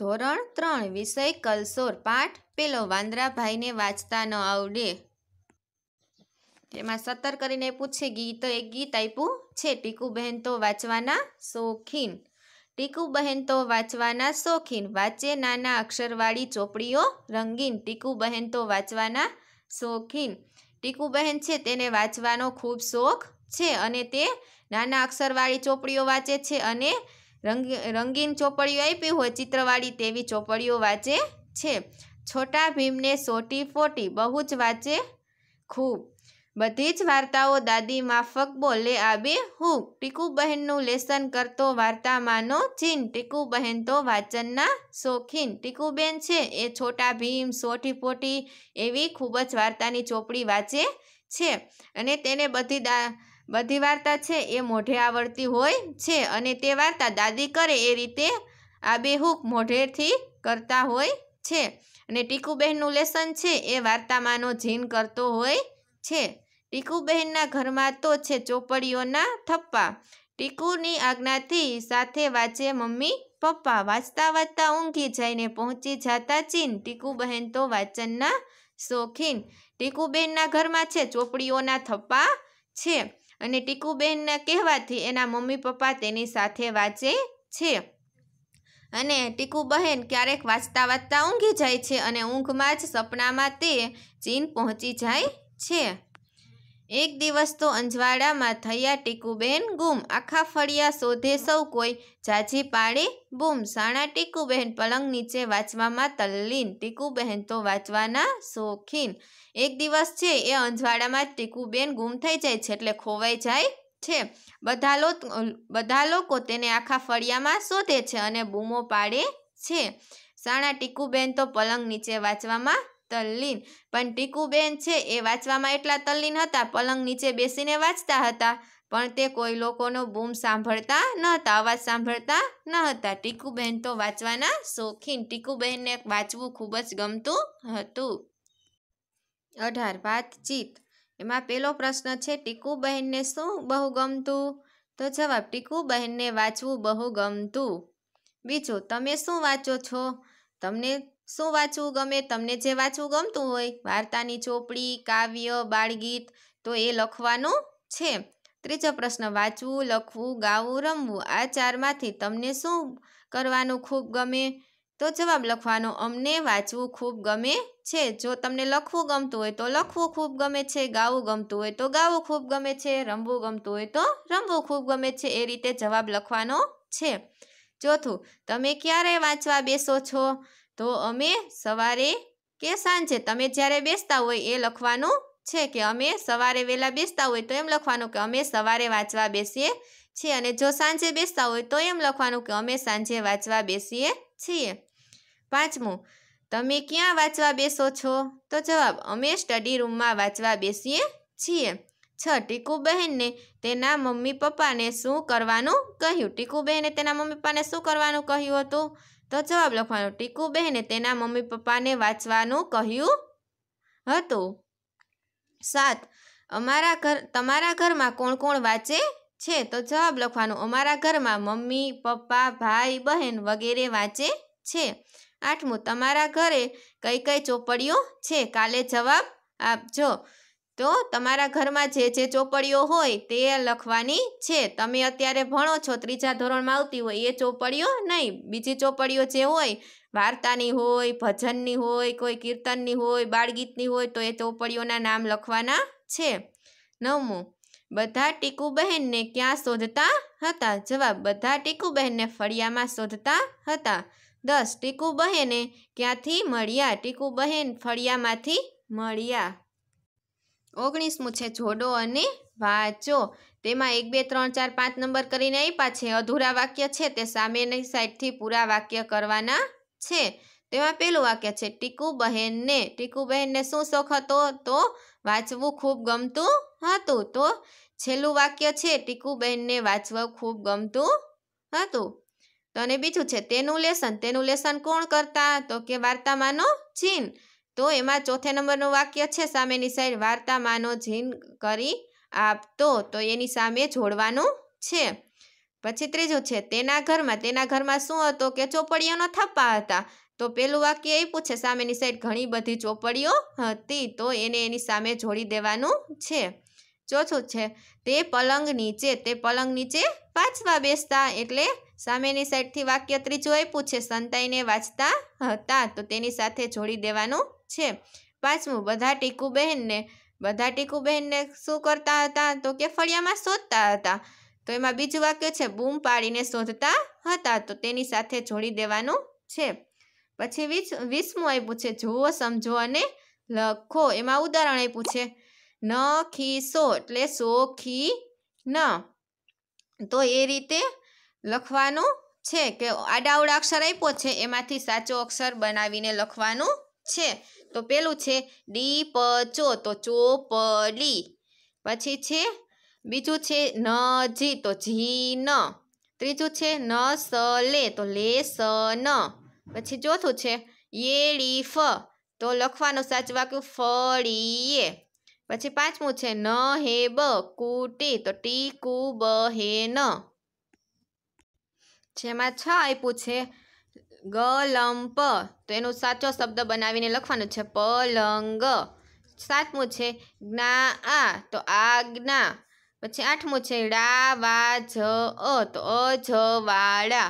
ધોરણ ત્રણ વિષય કલસોર પાઠ પેલો વાંદરાભાઈને વાંચતા ન આવડે તેમાં સત્તર કરીને પૂછે ગીત એક ગીત આપ્યું છે ટીકુબહેન તો વાંચવાના શોખીન ટીકુબહેન તો વાંચવાના શોખીન વાંચે નાના અક્ષરવાળી ચોપડીઓ રંગીન ટીકુબહેન તો વાંચવાના શોખીન ટીકુબહેન છે તેને વાંચવાનો ખૂબ શોખ છે અને તે નાના અક્ષરવાળી ચોપડીઓ વાંચે છે અને રંગ રંગીન ચોપડીઓ આપી હોય ચિત્રવાળી તેવી ચોપડીઓ વાંચે છે છોટા ભીમને સોટી ફોટી બહુ જ વાંચે ખૂબ બધી જ વાર્તાઓ દાદી માફક બોલે આબે હું ટીકુબહેનનું લેસન કરતો વાર્તામાંનો ચીન ટીકુબહેન તો વાંચનના શોખીન ટીકુબેન છે એ છોટા ભીમ સોટી ફોટી એવી ખૂબ જ વાર્તાની ચોપડી વાંચે છે અને તેને બધી દા બધી વાર્તા છે એ મોઢે આવડતી હોય છે અને તે વાર્તા દાદી કરે એ રીતે આબેહૂક મોઢેથી કરતા હોય છે અને ટીકુબહેનનું લેસન છે એ વાર્તામાંનો જીન કરતો હોય છે ટીકુબહેનના ઘરમાં તો છે ચોપડીઓના થપ્પા ટીકુની આજ્ઞાથી સાથે વાંચે મમ્મી પપ્પા વાંચતા વાંચતા ઊંઘી જઈને પહોંચી જતા ચીન ટીકુબહેન તો વાંચનના શોખીન ટીકુબહેનના ઘરમાં છે ચોપડીઓના થપ્પા છે અને ટીકુબેનના કહેવાથી એના મમ્મી પપ્પા તેની સાથે વાંચે છે અને ટીકુ બહેન ક્યારેક વાંચતા વાંચતા ઊંઘી જાય છે અને ઊંઘમાં જ સપનામાં તે ચીન પહોંચી જાય છે એક દિવસ તો અંજવાડામાં થયા ટીકુબેન ગુમ આખા ફળિયા શોધે સૌ કોઈ જાજી પાડી બૂમ સાણા ટીકુબહેન પલંગ નીચે વાંચવામાં તલ્લીન ટીકુબહેન તો વાંચવાના શોખીન એક દિવસ છે એ અંજવાડામાં ટીકુબેન ગુમ થઈ જાય છે એટલે ખોવાઈ જાય છે બધા લોકો બધા લોકો તેને આખા ફળિયામાં શોધે છે અને બૂમો પાડે છે સાણા ટીકુબેન તો પલંગ નીચે વાંચવામાં તલ્લીન પણ ટીકુબેન છે એ વાંચવામાં એટલા તલ્લીન હતા પલંગ નીચે બેસીને વાંચતા હતા પણ તે કોઈ લોકોનો બૂમ સાંભળતા નહોતા અવાજ સાંભળતા ન હતા ટીકુબેન તો વાંચવાના શોખીન ટીકુબહેનને વાંચવું ખૂબ જ ગમતું હતું અઢાર વાતચીત એમાં પહેલો પ્રશ્ન છે ટીકુબહેનને શું બહુ ગમતું તો જવાબ ટીકુબહેનને વાંચવું બહુ ગમતું બીજો તમે શું વાંચો છો તમને શું વાંચવું ગમે તમને જે વાંચવું ગમતું હોય વાર્તાની ચોપડી કાવ્ય બાળગીત તો એ લખવાનું છે ત્રીજો પ્રશ્ન વાંચવું લખવું ગાવું રમવું આ ચારમાંથી તમને શું કરવાનું ખૂબ ગમે તો જવાબ લખવાનો અમને વાંચવું ખૂબ ગમે છે જો તમને લખવું ગમતું હોય તો લખવું ખૂબ ગમે છે ગાવું ગમતું હોય તો ગાવું ખૂબ ગમે છે રમવું ગમતું હોય તો રમવું ખૂબ ગમે છે એ રીતે જવાબ લખવાનો છે ચોથું તમે ક્યારે વાંચવા બેસો છો તો અમે સવારે કે સાંજે તમે જ્યારે બેસતા હોય એ લખવાનું છે કે અમે સવારે વહેલા બેસતા હોય તો એમ લખવાનું કે અમે સવારે વાંચવા બેસીએ છીએ અને જો સાંજે બેસતા હોય તો એમ લખવાનું કે અમે સાંજે વાંચવા બેસીએ છીએ પાંચમું તમે ક્યાં વાંચવા બેસો છો તો જવાબ અમે સ્ટડી રૂમમાં વાંચવા બેસીએ છીએ છ ટીકુબહેનને તેના મમ્મી પપ્પાને શું કરવાનું કહ્યું ટીકુબહેને તેના મમ્મી પપ્પાને શું કરવાનું કહ્યું હતું તો જવાબ લખવાનો ટીકુબહેને તેના મમ્મી પપ્પાને વાંચવાનું કહ્યું હતું સાત અમારા ઘર તમારા ઘરમાં કોણ કોણ વાંચે છે તો જવાબ લખવાનો અમારા ઘરમાં મમ્મી પપ્પા ભાઈ બહેન વગેરે વાંચે છે આઠમું તમારા ઘરે કઈ કઈ ચોપડીઓ છે કાલે જવાબ આપજો તો તમારા ઘરમાં જે જે ચોપડીઓ હોય તે લખવાની છે તમે અત્યારે ભણો છો ત્રીજા ધોરણમાં આવતી હોય એ ચોપડીઓ નહીં બીજી ચોપડીઓ જે હોય વાર્તાની હોય ભજનની હોય કોઈ કીર્તનની હોય બાળગીતની હોય તો એ ચોપડીઓના નામ લખવાના છે નવમું બધા ટીકુ બહેનને ક્યાં શોધતા હતા જવાબ બધા ટીકુ બહેનને ફળિયામાં શોધતા હતા દસ ટીકુ બહેને ક્યાંથી મળ્યા ટીકુ બહેન ફળિયામાંથી મળ્યા ઓગણીસમું છે જોડો અને વાંચો તેમાં એક બે ત્રણ ચાર પાંચ નંબર કરીને આપ્યા છે અધૂરા વાક્ય છે તે સામેની સાઈડથી પૂરા વાક્ય કરવાના છે તેમાં પહેલું વાક્ય છે ટીકુ બહેનને ટીકુ બહેનને શું શોખ હતો તો વાંચવું ખૂબ ગમતું હતું તો છેલ્લું વાક્ય છે ટીકુબહેનને વાંચવું ખૂબ ગમતું હતું તો અને બીજું છે તેનું લેસન તેનું લેસન કોણ કરતા તો કે વાર્તામાંનો ચીન તો એમાં ચોથે નંબરનું વાક્ય છે સામેની સાઈડ વાર્તા માનો જીન કરી આપતો તો એની સામે જોડવાનું છે પછી ત્રીજું છે તેના ઘરમાં તેના ઘરમાં શું હતો કે ચોપડીઓનો થપ્પા હતા તો પેલું વાક્ય એ પૂછે સામેની સાઈડ ઘણી બધી ચોપડીઓ હતી તો એને એની સામે જોડી દેવાનું છે ચોથું છે તે પલંગ નીચે તે પલંગ નીચે વાંચવા બેસતા એટલે સામેની સાઈડથી વાક્ય ત્રીજું આપ્યું છે સંતાઈને વાંચતા હતા તો તેની સાથે જોડી દેવાનું છે પાંચમું બધા ટીકુ બહેનને બધા ટીકુ બહેનને શું કરતા હતા તો કે ફળિયામાં શોધતા હતા તો એમાં બીજું વાક્ય છે બૂમ પાડીને શોધતા હતા તો તેની સાથે જોડી દેવાનું છે પછી વીસ વીસમું આપ્યું છે જુઓ સમજો અને લખો એમાં ઉદાહરણ આપ્યું છે ન ખી સો એટલે સો ખી ન તો એ રીતે લખવાનું છે કે આડાવડા અક્ષર આપ્યો છે એમાંથી સાચો અક્ષર બનાવીને લખવાનું છે તો પેલું છે ડી પ ચો તો ચોપડી પછી છે બીજું છે ન જી તો જી ન ત્રીજું છે ન સ લે તો લે સ ન પછી ચોથું છે યેડી ફ તો લખવાનું સાચું વાક્ય ફળીએ પછી પાંચમું છે ન હે બ કુટી તો ટી કુ બ હે ન જેમાં છ આપ્યું છે ગલંપ તો એનો સાચો શબ્દ બનાવીને લખવાનો છે પલંગ સાતમું છે જ્ઞા આ તો આજ્ઞા પછી આઠમું છે ડા વા જ અ તો અ જ વાળા